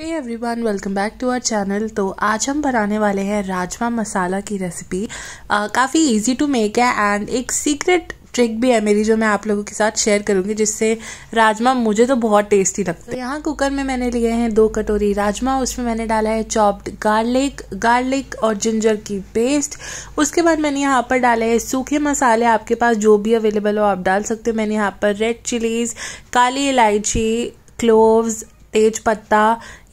hey everyone welcome back to our channel तो आज हम बनाने वाले हैं राजमा मसाला की रेसिपी काफ़ी इजी टू मेक है एंड एक सीक्रेट ट्रिक भी है मेरी जो मैं आप लोगों के साथ शेयर करूंगी जिससे राजमा मुझे तो बहुत टेस्टी लगता है यहाँ कुकर में मैंने लिए हैं दो कटोरी राजमा उसमें मैंने डाला है चॉप्ड गार्लिक गार्लिक और जिंजर की पेस्ट उसके बाद मैंने यहाँ पर डाले हैं सूखे मसाले आपके पास जो भी अवेलेबल हो आप डाल सकते हो मैंने यहाँ पर रेड चिलीज काली इलायची क्लोव्स तेज पत्ता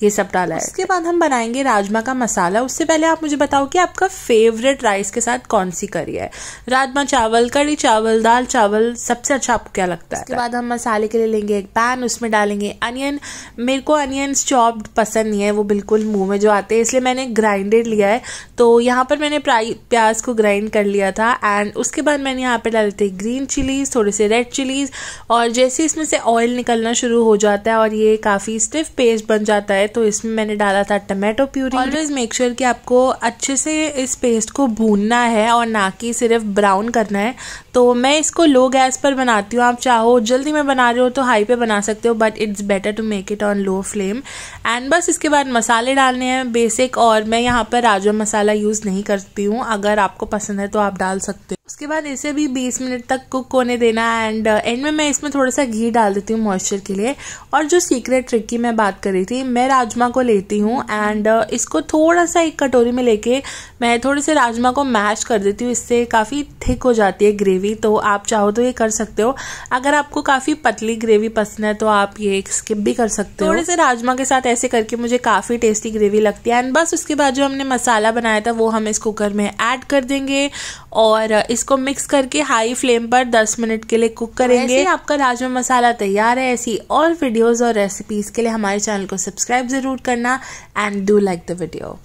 ये सब डाला है उसके बाद हम बनाएंगे राजमा का मसाला उससे पहले आप मुझे बताओ कि आपका फेवरेट राइस के साथ कौन सी करी है राजमा चावल कड़ी चावल दाल चावल सबसे अच्छा आपको क्या लगता है उसके बाद हम मसाले के लिए लेंगे एक पैन उसमें डालेंगे अनियन मेरे को अनियन चॉप्ड पसंद नहीं है वो बिल्कुल मुंह में जो आते हैं इसलिए मैंने ग्राइंडेड लिया है तो यहाँ पर मैंने प्याज को ग्राइंड कर लिया था एंड उसके बाद मैंने यहाँ पर डाले थे ग्रीन चिलीज थोड़े से रेड चिलीज और जैसे इसमें से ऑयल निकलना शुरू हो जाता है और ये काफ़ी स्टिफ पेस्ट बन जाता है है तो इसमें मैंने डाला था tomato puree always make sure कि आपको अच्छे से इस पेस्ट को भूनना है और ना कि सिर्फ ब्राउन करना है तो मैं इसको लो गैस पर बनाती हूँ आप चाहो जल्दी में बना रहे हो तो हाई पे बना सकते हो but it's better to make it on low flame and बस इसके बाद मसाले डालने हैं बेसिक और मैं यहाँ पर राजमा मसाला यूज़ नहीं करती हूँ अगर आपको पसंद है तो आप डाल सकते हो उसके बाद इसे भी 20 मिनट तक कुक होने देना एंड एंड uh, में मैं इसमें थोड़ा सा घी डाल देती हूँ मॉइस्चर के लिए और जो सीक्रेट ट्रिक की मैं बात कर रही थी मैं राजमा को लेती हूँ एंड uh, इसको थोड़ा सा एक कटोरी में लेके मैं थोड़े से राजमा को मैश कर देती हूँ इससे काफ़ी थिक हो जाती है ग्रेवी तो आप चाहो तो ये कर सकते हो अगर आपको काफ़ी पतली ग्रेवी पसंद है तो आप ये स्किप भी कर सकते हो थोड़े से राजमा के साथ ऐसे करके मुझे काफ़ी टेस्टी ग्रेवी लगती है एंड बस उसके बाद जो हमने मसाला बनाया था वो हम इस कुकर में ऐड कर देंगे और uh, इसको मिक्स करके हाई फ्लेम पर 10 मिनट के लिए कुक करेंगे आपका राजमा मसाला तैयार है ऐसी और वीडियोस और रेसिपीज के लिए हमारे चैनल को सब्सक्राइब जरूर करना and do like the video